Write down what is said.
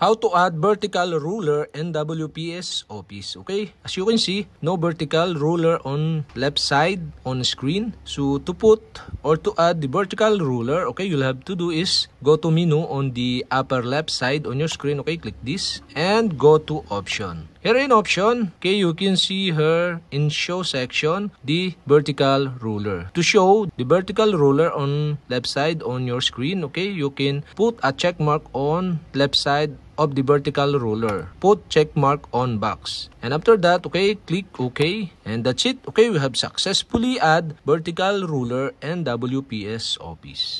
How to add vertical ruler in WPS office. Okay, as you can see, no vertical ruler on left side on screen. So to put or to add the vertical ruler, okay, you'll have to do is go to menu on the upper left side on your screen. Okay, click this and go to option. Here in option, okay, you can see her in show section, the vertical ruler. To show the vertical ruler on left side on your screen, okay, you can put a check mark on left side of the vertical ruler. Put check mark on box. And after that, okay, click OK. And that's it. Okay, we have successfully add vertical ruler and WPS office.